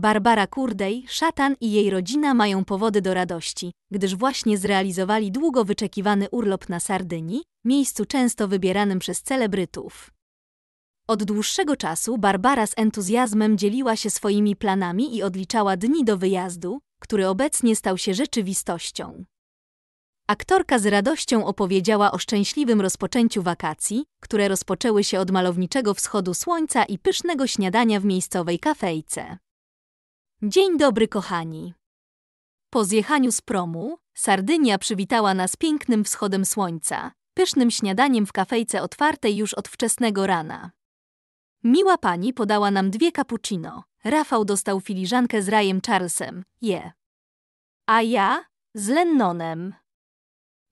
Barbara Kurdej, Szatan i jej rodzina mają powody do radości, gdyż właśnie zrealizowali długo wyczekiwany urlop na Sardynii, miejscu często wybieranym przez celebrytów. Od dłuższego czasu Barbara z entuzjazmem dzieliła się swoimi planami i odliczała dni do wyjazdu, który obecnie stał się rzeczywistością. Aktorka z radością opowiedziała o szczęśliwym rozpoczęciu wakacji, które rozpoczęły się od malowniczego wschodu słońca i pysznego śniadania w miejscowej kafejce. Dzień dobry, kochani. Po zjechaniu z promu, Sardynia przywitała nas pięknym wschodem słońca, pysznym śniadaniem w kafejce otwartej już od wczesnego rana. Miła pani podała nam dwie cappuccino. Rafał dostał filiżankę z rajem Charlesem, je. A ja z Lennonem.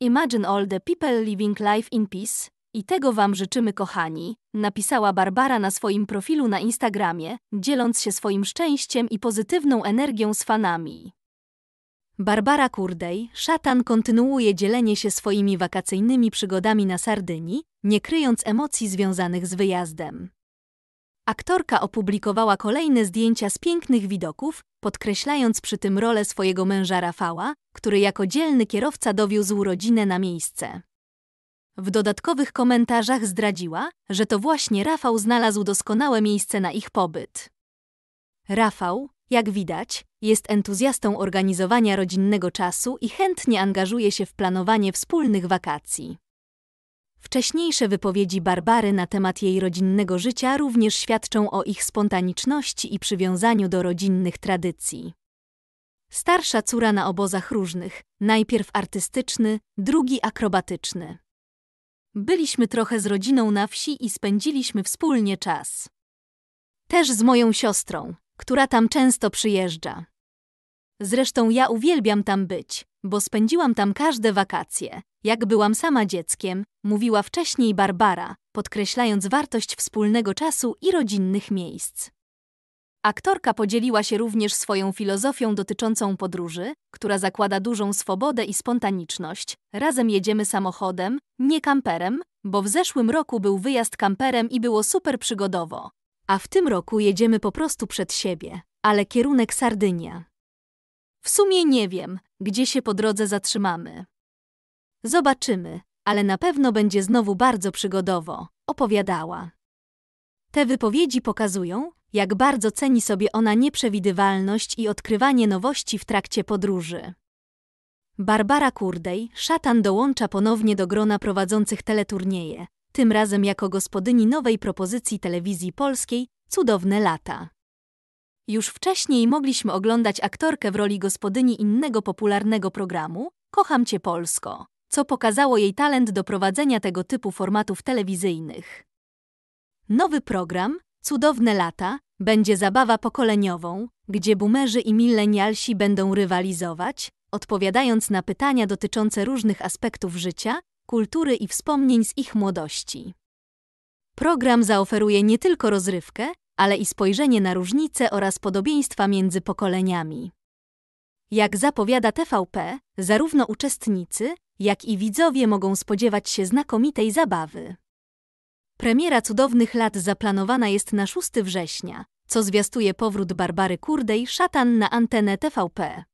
Imagine all the people living life in peace, i tego Wam życzymy, kochani, napisała Barbara na swoim profilu na Instagramie, dzieląc się swoim szczęściem i pozytywną energią z fanami. Barbara Kurdej, szatan kontynuuje dzielenie się swoimi wakacyjnymi przygodami na Sardynii, nie kryjąc emocji związanych z wyjazdem. Aktorka opublikowała kolejne zdjęcia z pięknych widoków, podkreślając przy tym rolę swojego męża Rafała, który jako dzielny kierowca dowiózł rodzinę na miejsce. W dodatkowych komentarzach zdradziła, że to właśnie Rafał znalazł doskonałe miejsce na ich pobyt. Rafał, jak widać, jest entuzjastą organizowania rodzinnego czasu i chętnie angażuje się w planowanie wspólnych wakacji. Wcześniejsze wypowiedzi Barbary na temat jej rodzinnego życia również świadczą o ich spontaniczności i przywiązaniu do rodzinnych tradycji. Starsza córa na obozach różnych, najpierw artystyczny, drugi akrobatyczny. Byliśmy trochę z rodziną na wsi i spędziliśmy wspólnie czas. Też z moją siostrą, która tam często przyjeżdża. Zresztą ja uwielbiam tam być, bo spędziłam tam każde wakacje, jak byłam sama dzieckiem, mówiła wcześniej Barbara, podkreślając wartość wspólnego czasu i rodzinnych miejsc. Aktorka podzieliła się również swoją filozofią dotyczącą podróży, która zakłada dużą swobodę i spontaniczność. Razem jedziemy samochodem, nie kamperem, bo w zeszłym roku był wyjazd kamperem i było super przygodowo. A w tym roku jedziemy po prostu przed siebie, ale kierunek Sardynia. W sumie nie wiem, gdzie się po drodze zatrzymamy. Zobaczymy, ale na pewno będzie znowu bardzo przygodowo, opowiadała. Te wypowiedzi pokazują, jak bardzo ceni sobie ona nieprzewidywalność i odkrywanie nowości w trakcie podróży. Barbara Kurdej, szatan dołącza ponownie do grona prowadzących teleturnieje, tym razem jako gospodyni nowej propozycji telewizji polskiej Cudowne lata. Już wcześniej mogliśmy oglądać aktorkę w roli gospodyni innego popularnego programu Kocham Cię Polsko, co pokazało jej talent do prowadzenia tego typu formatów telewizyjnych. Nowy program, Cudowne lata będzie zabawa pokoleniową, gdzie boomerzy i milenialsi będą rywalizować, odpowiadając na pytania dotyczące różnych aspektów życia, kultury i wspomnień z ich młodości. Program zaoferuje nie tylko rozrywkę, ale i spojrzenie na różnice oraz podobieństwa między pokoleniami. Jak zapowiada TVP, zarówno uczestnicy, jak i widzowie mogą spodziewać się znakomitej zabawy. Premiera Cudownych Lat zaplanowana jest na 6 września, co zwiastuje powrót Barbary Kurdej szatan na antenę TVP.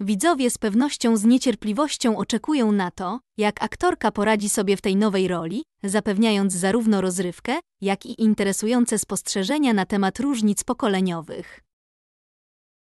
Widzowie z pewnością z niecierpliwością oczekują na to, jak aktorka poradzi sobie w tej nowej roli, zapewniając zarówno rozrywkę, jak i interesujące spostrzeżenia na temat różnic pokoleniowych.